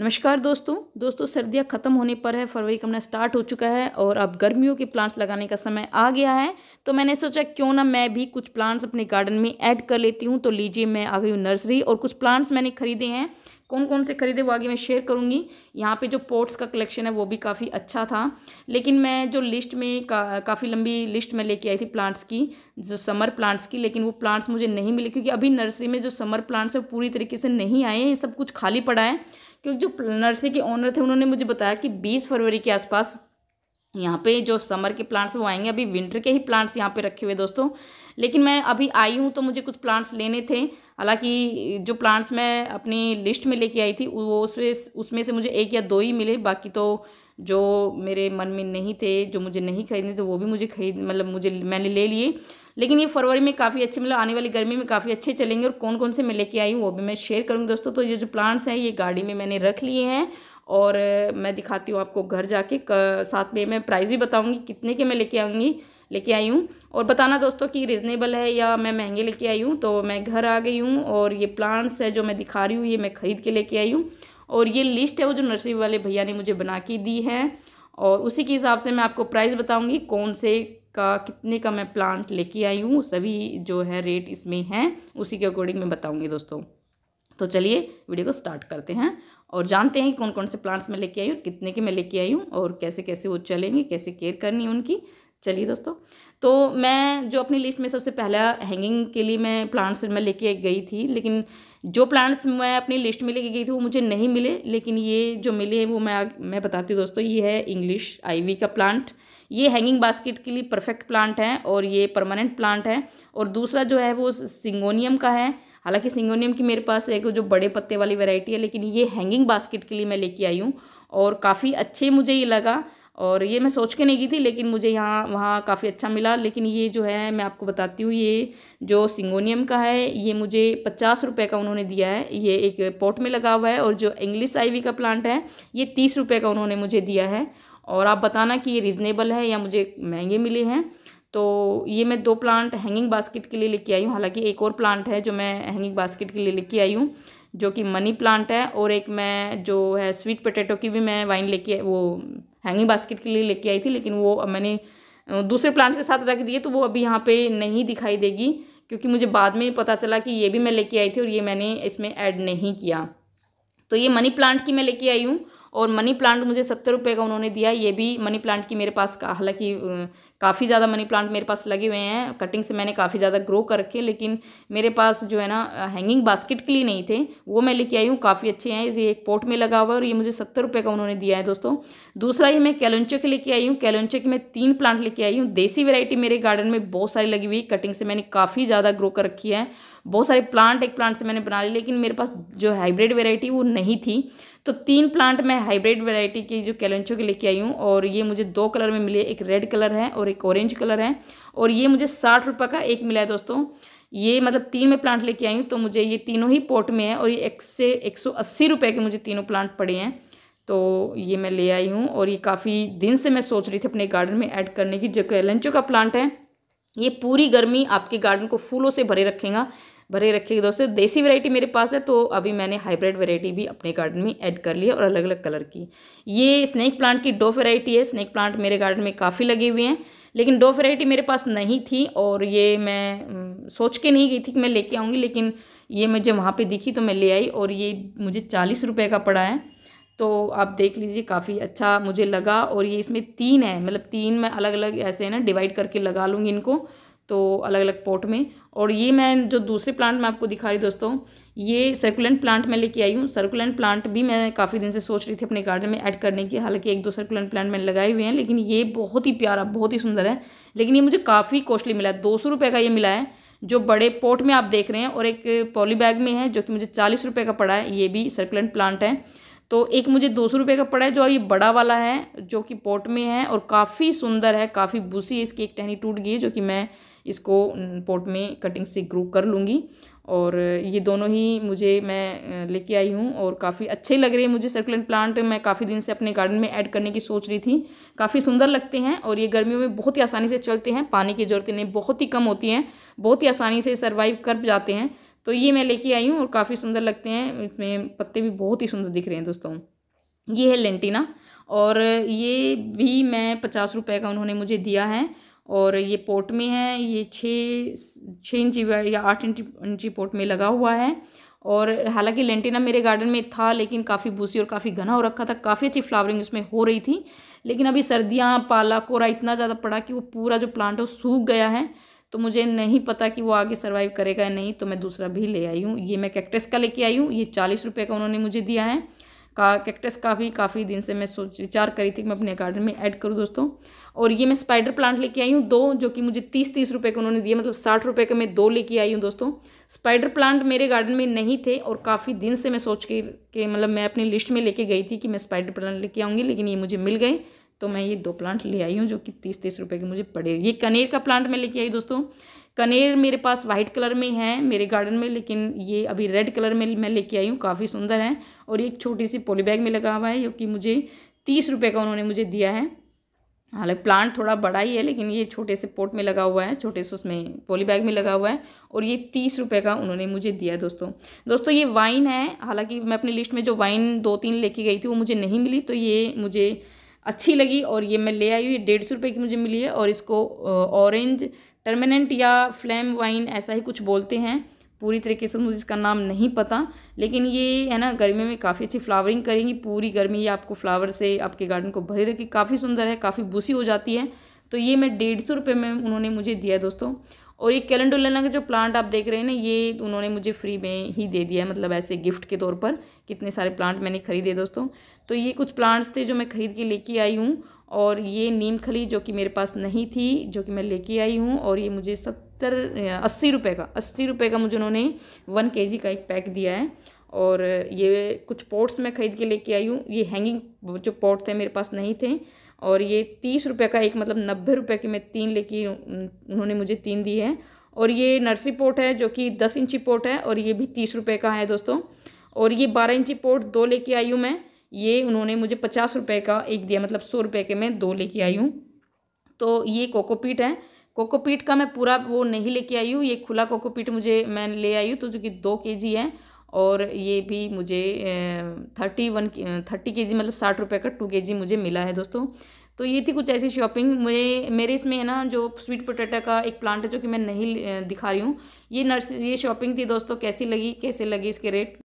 नमस्कार दोस्तों दोस्तों सर्दियाँ ख़त्म होने पर है फरवरी का महीना स्टार्ट हो चुका है और अब गर्मियों के प्लांट्स लगाने का समय आ गया है तो मैंने सोचा क्यों ना मैं भी कुछ प्लांट्स अपने गार्डन में ऐड कर लेती हूँ तो लीजिए मैं आ गई हूँ नर्सरी और कुछ प्लांट्स मैंने खरीदे हैं कौन कौन से खरीदे वो आगे मैं शेयर करूँगी यहाँ पे जो पोर्ट्स का कलेक्शन है वो भी काफ़ी अच्छा था लेकिन मैं जो लिस्ट में का, काफ़ी लंबी लिस्ट में लेके आई थी प्लांट्स की जो समर प्लांट्स की लेकिन वो प्लांट्स मुझे नहीं मिले क्योंकि अभी नर्सरी में जो समर प्लांट्स है वो पूरी तरीके से नहीं आए हैं सब कुछ खाली पड़ा है क्योंकि जो नर्सरी के ओनर थे उन्होंने मुझे बताया कि बीस फरवरी के आसपास यहाँ पे जो समर के प्लांट्स वो आएंगे अभी विंटर के ही प्लांट्स यहाँ पे रखे हुए दोस्तों लेकिन मैं अभी आई हूँ तो मुझे कुछ प्लांट्स लेने थे हालांकि जो प्लांट्स मैं अपनी लिस्ट में लेके आई थी वो उसमें उसमें से मुझे एक या दो ही मिले बाकी तो जो मेरे मन में नहीं थे जो मुझे नहीं खरीदने थे वो भी मुझे खरीद मतलब मुझे मैंने ले लिए लेकिन ये फरवरी में काफ़ी अच्छे मतलब आने वाली गर्मी में काफ़ी अच्छे चलेंगे और कौन कौन से मैं लेके आई हूँ वो भी मैं शेयर करूँगी दोस्तों तो ये जो प्लांट्स हैं ये गाड़ी में मैंने रख लिए हैं और मैं दिखाती हूँ आपको घर जाके साथ में मैं प्राइस भी बताऊँगी कितने के मैं लेके आऊँगी लेके आई हूँ और बताना दोस्तों कि रिजनेबल है या मैं महंगे लेके आई हूँ तो मैं घर आ गई हूँ और ये प्लांट्स है जो मैं दिखा रही हूँ ये मैं ख़रीद के लेके आई हूँ और ये लिस्ट है वो जो नर्सरी वाले भैया ने मुझे बना के दी है और उसी के हिसाब से मैं आपको प्राइस बताऊँगी कौन से का कितने का मैं प्लांट लेके आई हूँ सभी जो है रेट इसमें हैं उसी के अकॉर्डिंग मैं बताऊँगी दोस्तों तो चलिए वीडियो को स्टार्ट करते हैं और जानते हैं कि कौन कौन से प्लांट्स मैं लेके आई हूँ कितने के मैं लेके आई हूँ और कैसे कैसे वो चलेंगे कैसे केयर करनी है उनकी चलिए दोस्तों तो मैं जो अपनी लिस्ट में सबसे पहला हैंगिंग के लिए मैं प्लांट्स मैं लेके गई थी लेकिन जो प्लांट्स मैं अपनी लिस्ट में लेके गई थी वो मुझे नहीं मिले लेकिन ये जो मिले हैं वो मैं मैं बताती हूँ दोस्तों ये है इंग्लिश आईवी का प्लांट ये हैंगिंग बास्केट के लिए परफेक्ट प्लांट है और ये परमानेंट प्लांट है और दूसरा जो है वो सिंगोनियम का है हालांकि सिंगोनियम की मेरे पास एक जो बड़े पत्ते वाली वेराइटी है लेकिन ये हैंगिंग बास्केट के लिए मैं लेके आई हूँ और काफ़ी अच्छे मुझे ये लगा और ये मैं सोच के नहीं गई थी लेकिन मुझे यहाँ वहाँ काफ़ी अच्छा मिला लेकिन ये जो है मैं आपको बताती हूँ ये जो सिंगोनियम का है ये मुझे पचास रुपये का उन्होंने दिया है ये एक पॉट में लगा हुआ है और जो इंग्लिश आईवी का प्लांट है ये तीस रुपये का उन्होंने मुझे दिया है और आप बताना कि ये रिज़नेबल है या मुझे महंगे मिले हैं तो ये मैं दो प्लांट हैंगिंग बास्केट के लिए लेके आई हूँ हालांकि एक और प्लांट है जो मैं हैंगिंग बास्केट के लिए लेके आई हूँ जो कि मनी प्लांट है और एक मैं जो है स्वीट पोटैटो की भी मैं वाइन लेके वो हैंगिंग बास्केट के लिए लेके आई थी लेकिन वो मैंने दूसरे प्लांट के साथ रख दिए तो वो अभी यहाँ पर नहीं दिखाई देगी क्योंकि मुझे बाद में पता चला कि ये भी मैं लेके आई थी और ये मैंने इसमें ऐड नहीं किया तो ये मनी प्लांट की मैं लेके आई हूँ और मनी प्लांट मुझे सत्तर रुपये का उन्होंने दिया ये भी मनी प्लांट की मेरे पास का हालांकि काफ़ी ज़्यादा मनी प्लांट मेरे पास लगे हुए हैं कटिंग से मैंने काफ़ी ज़्यादा ग्रो कर रखे लेकिन मेरे पास जो है ना हैंगिंग बास्केट के लिए नहीं थे वो मैं लेके आई हूँ काफ़ी अच्छे हैं इसे एक पोट में लगा हुआ है और ये मुझे सत्तर रुपये का उन्होंने दिया है दोस्तों दूसरा ये मैं कैलोंचो के लेके आई हूँ कैलोंचो के मैं तीन प्लांट लेके आई हूँ देसी वेराइटी मेरे गार्डन में बहुत सारी लगी हुई कटिंग से मैंने काफ़ी ज़्यादा ग्रो कर रखी है बहुत सारे प्लांट एक प्लांट से मैंने बना ली लेकिन मेरे पास जो हाइब्रिड वेराइटी वो नहीं थी तो तीन प्लांट मैं हाइब्रिड वेराइटी की जो कैलेंचो के लेके आई हूँ और ये मुझे दो कलर में मिले एक रेड कलर है और एक ऑरेंज कलर है और ये मुझे साठ रुपये का एक मिला है दोस्तों ये मतलब तीन में प्लांट लेके आई हूँ तो मुझे ये तीनों ही पोर्ट में है और ये एक से एक सौ अस्सी रुपये के मुझे तीनों प्लांट पड़े हैं तो ये मैं ले आई हूँ और ये काफ़ी दिन से मैं सोच रही थी अपने गार्डन में ऐड करने की जो कैलेंचो का प्लांट है ये पूरी गर्मी आपके गार्डन को फूलों से भरे रखेगा भरे रखिएगा दोस्तों देसी वैरायटी मेरे पास है तो अभी मैंने हाइब्रिड वैरायटी भी अपने गार्डन में ऐड कर ली है और अलग अलग कलर की ये स्नैक प्लांट की डोफ वैरायटी है स्नैक प्लांट मेरे गार्डन में काफ़ी लगे हुए हैं लेकिन डो वैरायटी मेरे पास नहीं थी और ये मैं सोच के नहीं गई थी कि मैं लेके आऊँगी लेकिन ये मुझे वहाँ पर दिखी तो मैं ले आई और ये मुझे चालीस रुपये का पड़ा है तो आप देख लीजिए काफ़ी अच्छा मुझे लगा और ये इसमें तीन है मतलब तीन मैं अलग अलग ऐसे ना डिवाइड करके लगा लूँगी इनको तो अलग अलग पॉट में और ये मैं जो दूसरे प्लांट मैं आपको दिखा रही दोस्तों ये सर्कुलेंट प्लांट मैं लेके आई हूँ सर्कुलेंट प्लांट भी मैं काफ़ी दिन से सोच रही थी अपने गार्डन में ऐड करने की हालांकि एक दो सर्कुलेंट प्लांट मैंने लगाए हुए हैं लेकिन ये बहुत ही प्यारा बहुत ही सुंदर है लेकिन ये मुझे काफ़ी कॉस्टली मिला है दो सौ रुपये का ये मिला है जो बड़े पोट में आप देख रहे हैं और एक पॉली बैग में है जो कि मुझे चालीस रुपये का पड़ा है ये भी सर्कुलेंट प्लांट है तो एक मुझे दो सौ रुपये का पड़ा है जो ये बड़ा वाला है जो कि पोट में है और काफ़ी सुंदर है काफ़ी बुसी इसकी एक टहनी टूट गई है जो कि मैं इसको पोट में कटिंग से ग्रो कर लूँगी और ये दोनों ही मुझे मैं लेके आई हूँ और काफ़ी अच्छे लग रहे हैं मुझे सर्कुलेंट प्लांट मैं काफ़ी दिन से अपने गार्डन में ऐड करने की सोच रही थी काफ़ी सुंदर लगते हैं और ये गर्मियों में बहुत ही आसानी से चलते हैं पानी की ज़रूरत इन्हें बहुत ही कम होती है बहुत ही आसानी से सर्वाइव कर जाते हैं तो ये मैं लेके आई हूँ और काफ़ी सुंदर लगते हैं इसमें पत्ते भी बहुत ही सुंदर दिख रहे हैं दोस्तों ये है लेंटिना और ये भी मैं पचास रुपये का उन्होंने मुझे दिया है और ये पोर्ट में है ये छः छः इंची या आठ इंच इंची पोर्ट में लगा हुआ है और हालांकि लेंटिना मेरे गार्डन में था लेकिन काफ़ी बूसी और काफ़ी घना हो रखा था काफ़ी अच्छी फ्लावरिंग उसमें हो रही थी लेकिन अभी सर्दियाँ पाला कोरा इतना ज़्यादा पड़ा कि वो पूरा जो प्लांट है वो सूख गया है तो मुझे नहीं पता कि वो आगे सर्वाइव करेगा या नहीं तो मैं दूसरा भी ले आई हूँ ये मैं कैक्टस का लेके आई हूँ ये चालीस रुपये का उन्होंने मुझे दिया है का कैक्टस का भी काफ़ी दिन से मैं सोच विचार करी थी कि मैं अपने गार्डन में ऐड करूँ दोस्तों और ये मैं स्पाइडर प्लांट लेके आई हूँ दो जो कि मुझे तीस तीस रुपये के उन्होंने दिए मतलब साठ रुपये के मैं दो लेके आई हूँ दोस्तों स्पाइडर प्लांट मेरे गार्डन में नहीं थे और काफ़ी दिन से मैं सोच के, के मतलब मैं अपनी लिस्ट में लेके गई थी कि मैं स्पाइडर प्लांट लेके आऊँगी लेकिन ये मुझे मिल गए तो मैं ये दो प्लांट ले आई हूँ जो कि तीस तीस रुपये के मुझे पड़े ये कनेर का प्लांट मैं लेके आई दोस्तों कनेर मेरे पास वाइट कलर में है मेरे गार्डन में लेकिन ये अभी रेड कलर में मैं लेके आई हूँ काफ़ी सुंदर है और एक छोटी सी पोली बैग में लगा हुआ है जो कि मुझे तीस रुपये का उन्होंने मुझे दिया है हालांकि प्लांट थोड़ा बड़ा ही है लेकिन ये छोटे से पोट में लगा हुआ है छोटे से उसमें पोली बैग में लगा हुआ है और ये तीस रुपये का उन्होंने मुझे दिया है दोस्तों दोस्तों ये वाइन है हालांकि मैं अपनी लिस्ट में जो वाइन दो तीन लेके गई थी वो मुझे नहीं मिली तो ये मुझे अच्छी लगी और ये मैं ले आई हूँ ये डेढ़ सौ रुपये की मुझे मिली है और इसको ऑरेंज टर्मिनेंट या फ्लैम वाइन ऐसा ही कुछ बोलते हैं पूरी तरीके से मुझे इसका नाम नहीं पता लेकिन ये है ना गर्मी में काफ़ी अच्छी फ्लावरिंग करेंगी पूरी गर्मी ये आपको फ्लावर से आपके गार्डन को भरे रखी काफ़ी सुंदर है काफ़ी बुसी हो जाती है तो ये मैं डेढ़ सौ रुपये में उन्होंने मुझे दिया दोस्तों और ये कैलेंडोलना का जो प्लांट आप देख रहे हैं ना ये उन्होंने मुझे फ्री में ही दे दिया है मतलब ऐसे गिफ्ट के तौर पर कितने सारे प्लांट मैंने खरीदे दोस्तों तो ये कुछ प्लांट्स थे जो मैं खरीद के लेके आई हूँ और ये नीम खली जो कि मेरे पास नहीं थी जो कि मैं लेके आई हूँ और ये मुझे सब सत्तर अस्सी रुपये का अस्सी रुपये का मुझे उन्होंने वन के का एक पैक दिया है और ये कुछ पॉट्स मैं ख़रीद के लेके आई हूँ ये हैंगिंग जो पॉट थे मेरे पास नहीं थे और ये तीस रुपये का एक मतलब नब्बे रुपये की मैं तीन लेके उन्होंने मुझे तीन दी है और ये नर्सरी पोट है जो कि दस इंची पोट है और ये भी तीस रुपये का है दोस्तों और ये बारह इंची पोट दो लेके आई हूँ मैं ये उन्होंने मुझे पचास रुपये का एक दिया मतलब सौ रुपये के मैं दो लेके आई हूँ तो ये कोकोपीट है कोकोपीट का मैं पूरा वो नहीं लेके आई हूँ ये खुला कोकोपीट मुझे मैं ले आई हूँ तो जो कि दो के जी है और ये भी मुझे थर्टी वन थर्टी के जी मतलब साठ रुपये का टू के जी मुझे मिला है दोस्तों तो ये थी कुछ ऐसी शॉपिंग मुझे मेरे इसमें है ना जो स्वीट पोटैटो का एक प्लांट है जो कि मैं नहीं दिखा रही हूँ ये नर्स ये शॉपिंग थी दोस्तों कैसी लगी कैसे लगी इसके रेट